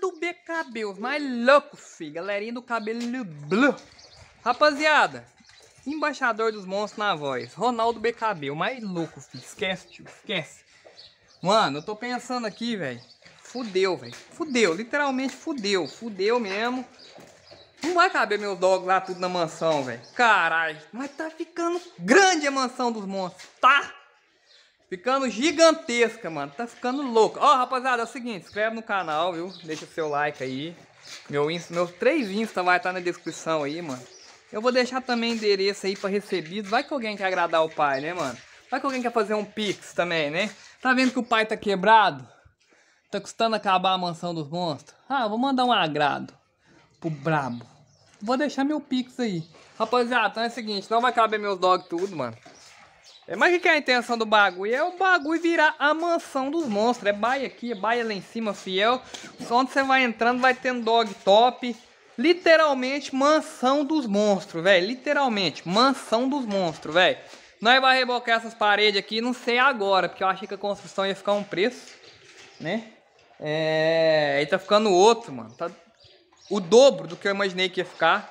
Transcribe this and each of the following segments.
do B Cabelo, mais louco, fi. Galerinha do cabelo blu. Rapaziada, embaixador dos monstros na voz. Ronaldo B Cabelo, mais louco, fi. Esquece, tio, esquece. Mano, eu tô pensando aqui, velho. Fudeu, velho. Fudeu, literalmente fudeu. Fudeu mesmo. Não vai caber meus dogs lá tudo na mansão, velho. Caralho. Mas tá ficando grande a mansão dos monstros, tá? Ficando gigantesca, mano. Tá ficando louco. Ó, oh, rapaziada, é o seguinte. Inscreve no canal, viu? Deixa o seu like aí. Meu Insta, meus três Insta vai estar tá na descrição aí, mano. Eu vou deixar também endereço aí pra recebidos. Vai que alguém quer agradar o pai, né, mano? Vai que alguém quer fazer um pix também, né? Tá vendo que o pai tá quebrado? Tá custando acabar a mansão dos monstros? Ah, vou mandar um agrado pro brabo. Vou deixar meu pix aí. Rapaziada, então é o seguinte. Não vai caber meus dogs tudo, mano. É, mas o que é a intenção do bagulho? É o bagulho virar a mansão dos monstros. É baia aqui, é baia lá em cima, fiel. Onde você vai entrando, vai tendo dog top. Literalmente, mansão dos monstros, velho. Literalmente, mansão dos monstros, velho. Nós vai rebocar essas paredes aqui, não sei agora, porque eu achei que a construção ia ficar um preço, né? É... tá ficando outro, mano. Tá o dobro do que eu imaginei que ia ficar.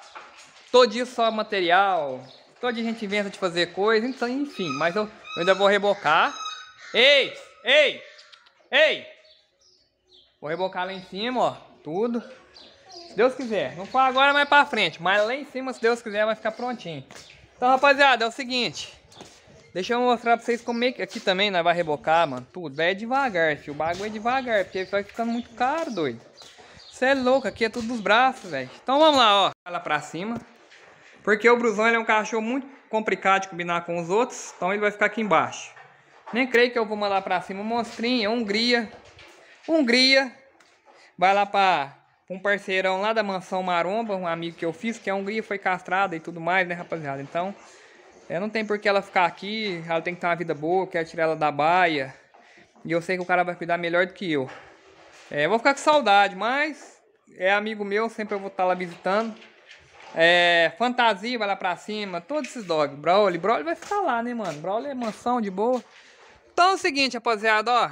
Todo isso só material, Todo dia a gente inventa de fazer coisa, então, enfim, mas eu, eu ainda vou rebocar. Ei! Ei! Ei! Vou rebocar lá em cima, ó, tudo. Se Deus quiser. Não for agora, mas pra frente. Mas lá em cima, se Deus quiser, vai ficar prontinho. Então, rapaziada, é o seguinte. Deixa eu mostrar pra vocês como é que aqui também nós vai rebocar, mano. Tudo. É devagar, filho. O bagulho é devagar, porque vai ficando muito caro, doido. Você é louco, aqui é tudo dos braços, velho. Então vamos lá, ó. Lá pra cima. Porque o brusão é um cachorro muito complicado de combinar com os outros, então ele vai ficar aqui embaixo. Nem creio que eu vou mandar para cima Monstrinha, Hungria. Hungria vai lá para um parceirão lá da Mansão Maromba, um amigo que eu fiz, que a Hungria foi castrada e tudo mais, né, rapaziada? Então, é, não tem por que ela ficar aqui, ela tem que ter uma vida boa, quero tirar ela da baia. E eu sei que o cara vai cuidar melhor do que eu. É, eu vou ficar com saudade, mas é amigo meu, sempre eu vou estar tá lá visitando. É, Fantasia vai lá pra cima, todos esses dogs. Broly, Broly vai ficar lá, né, mano? Broly é mansão de boa. Então é o seguinte, rapaziada, ó.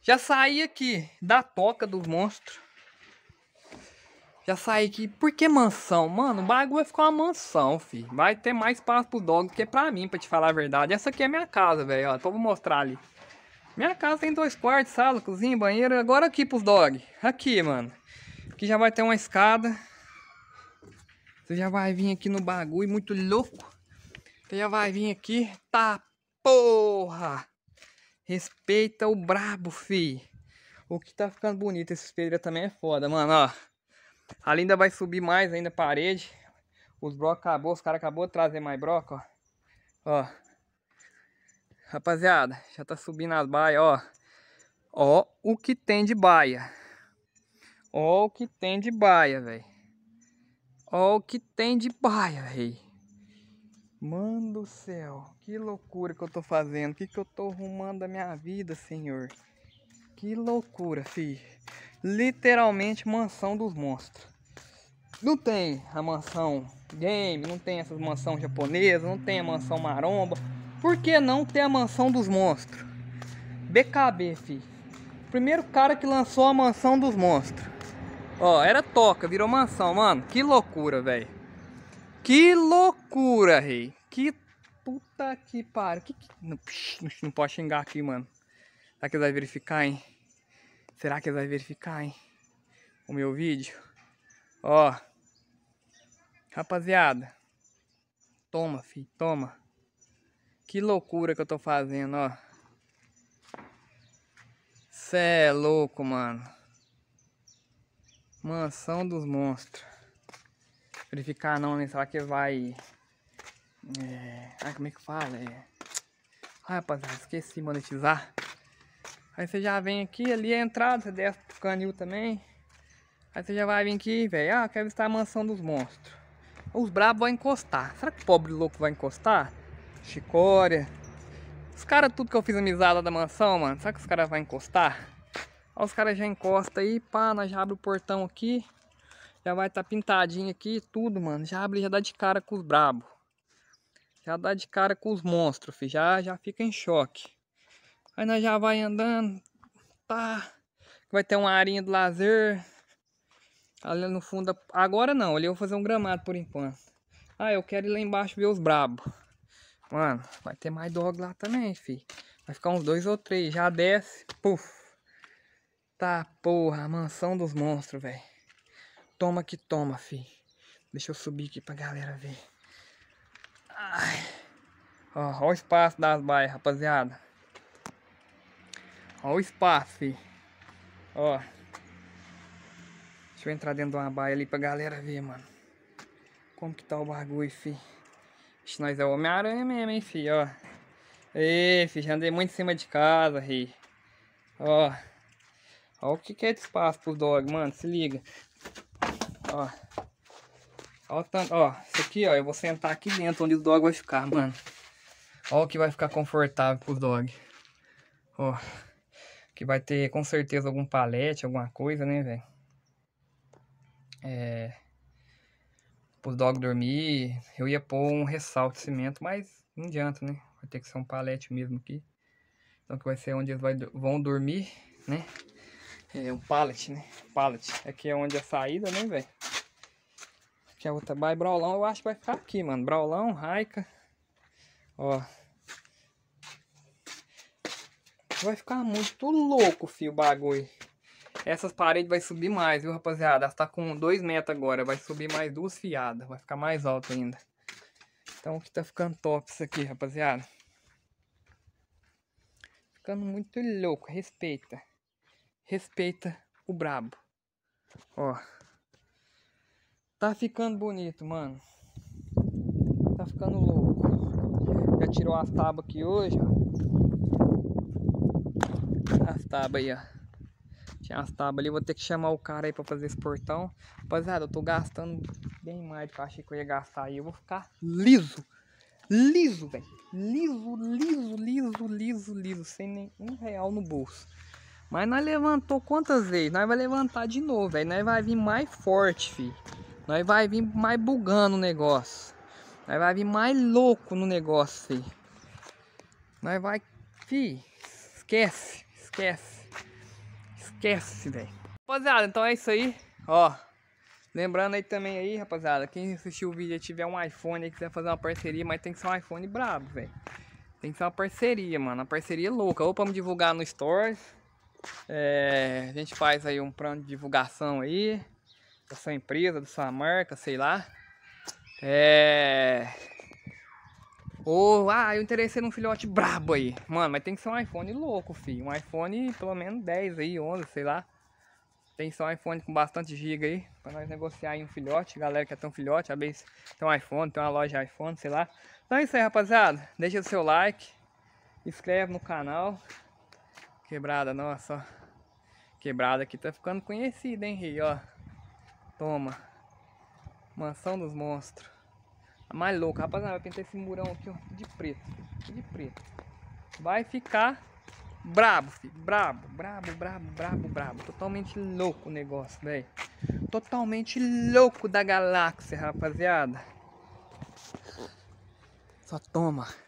Já saí aqui da toca dos monstros. Já saí aqui. Por que mansão? Mano, o bagulho vai ficar uma mansão, fi. Vai ter mais espaço pro dog do que é pra mim, pra te falar a verdade. Essa aqui é minha casa, velho. Ó, então vou mostrar ali. Minha casa tem dois quartos, sala, cozinha, banheiro. Agora aqui pros dog. Aqui, mano. Aqui já vai ter uma escada. Você já vai vir aqui no bagulho, muito louco. Você já vai vir aqui. Tá, porra! Respeita o brabo, fi. O que tá ficando bonito esse pedra também é foda, mano, ó. Ali ainda vai subir mais ainda a parede. Os blocos acabou, os caras acabou de trazer mais broco, ó. Ó. Rapaziada, já tá subindo as baias, ó. Ó o que tem de baia. Ó o que tem de baia, velho. Ó o que tem de baia, rei. Mano do céu, que loucura que eu tô fazendo. Que que eu tô arrumando a minha vida, senhor. Que loucura, fi. Literalmente mansão dos monstros. Não tem a mansão game, não tem essas mansão japonesa, não tem a mansão maromba. Por que não ter a mansão dos monstros? BKB, fi. Primeiro cara que lançou a mansão dos monstros. Ó, era toca, virou mansão, mano. Que loucura, velho. Que loucura, rei. Que puta que pariu. Que... Não, não pode xingar aqui, mano. Será que eles vão verificar, hein? Será que eles vão verificar, hein? O meu vídeo. Ó. Rapaziada. Toma, filho, toma. Que loucura que eu tô fazendo, ó. Cê é louco, mano. Mansão dos monstros. Verificar não, né? Será que vai. É... Ai, como é que fala? É... Ai, rapaziada, esqueci de monetizar. Aí você já vem aqui, ali é a entrada, você desce pro canil também. Aí você já vai vir aqui, velho. Ah, quero visitar a mansão dos monstros. Os brabos vão encostar. Será que o pobre louco vai encostar? Chicória. Os caras, tudo que eu fiz amizade lá da mansão, mano. Será que os caras vão encostar? Olha os caras já encosta aí, pá, nós já abre o portão aqui. Já vai estar tá pintadinho aqui tudo, mano. Já abre, já dá de cara com os brabo. Já dá de cara com os monstros, filho. Já, já fica em choque. Aí nós já vai andando, tá. Vai ter uma arinha de lazer. Ali no fundo, da... agora não, ali eu vou fazer um gramado por enquanto. Ah, eu quero ir lá embaixo ver os brabo. Mano, vai ter mais dog lá também, filho. Vai ficar uns dois ou três. Já desce, puf. Tá, porra, mansão dos monstros, velho. Toma que toma, fi. Deixa eu subir aqui pra galera ver. Ai. Ó, ó o espaço das baias, rapaziada. Ó o espaço, fi. Ó. Deixa eu entrar dentro de uma baia ali pra galera ver, mano. Como que tá o bagulho, fi. Ixi, nós é o Homem-Aranha mesmo, hein, fi, ó. Ei, fi, já andei muito em cima de casa, ri. Ó. Olha o que, que é de espaço pro dog, mano. Se liga. Ó. tanto, ó. Isso aqui, ó. Eu vou sentar aqui dentro onde o dog vai ficar, mano. ó o que vai ficar confortável pro dog. Ó. Que vai ter com certeza algum palete, alguma coisa, né, velho? É. Pro dog dormir. Eu ia pôr um ressalto de cimento, mas não adianta, né? Vai ter que ser um palete mesmo aqui. Então que vai ser onde eles vai, vão dormir, né? É, é um pallet, né? Pallet. Aqui é, é onde é a saída, né, velho? Aqui é outra baia. Braulão eu acho que vai ficar aqui, mano. Braulão, Raica. Ó. Vai ficar muito louco, fio, o bagulho. Essas paredes vai subir mais, viu, rapaziada? Ela tá com dois metros agora. Vai subir mais duas fiadas. Vai ficar mais alto ainda. Então que tá ficando top isso aqui, rapaziada. Ficando muito louco. Respeita respeita o brabo. Ó. Tá ficando bonito, mano. Tá ficando louco. Já tirou as tábuas aqui hoje, ó. As tábuas aí, ó. Tinha as tábuas ali. Vou ter que chamar o cara aí pra fazer esse portão. Rapaziada, eu tô gastando bem mais do que eu achei que eu ia gastar aí. Eu vou ficar liso. Liso, velho. Liso, liso, liso, liso, liso. Sem nem um real no bolso. Mas nós levantou quantas vezes? Nós vai levantar de novo, velho. Nós vai vir mais forte, fi. Nós vai vir mais bugando o negócio. Nós vai vir mais louco no negócio, fi. Nós vai... Fi, esquece, esquece. Esquece, velho. Rapaziada, então é isso aí. Ó, Lembrando aí também aí, rapaziada, quem assistiu o vídeo e tiver um iPhone e quiser fazer uma parceria, mas tem que ser um iPhone brabo, velho. Tem que ser uma parceria, mano. Uma parceria louca. Ou pra me divulgar no Stories, é, a gente faz aí um plano de divulgação aí da sua empresa, da sua marca, sei lá. É... Ou, ah, eu interessei num filhote brabo aí. Mano, mas tem que ser um iPhone louco, filho. Um iPhone pelo menos 10 aí, 11, sei lá. Tem que ser um iPhone com bastante giga aí. Pra nós negociar aí um filhote. Galera que é tão filhote, a vez tem um iPhone, tem uma loja de iPhone, sei lá. Então é isso aí, rapaziada. Deixa o seu like. Inscreve no canal. Quebrada, nossa, ó. Quebrada aqui tá ficando conhecida, hein, Rio, ó. Toma. Mansão dos monstros. A mais louca. Rapaziada, vai pintar esse murão aqui, ó, de preto. De preto. Vai ficar brabo, filho. Brabo, brabo, brabo, brabo, brabo. Totalmente louco o negócio, velho. Totalmente louco da galáxia, rapaziada. Só toma.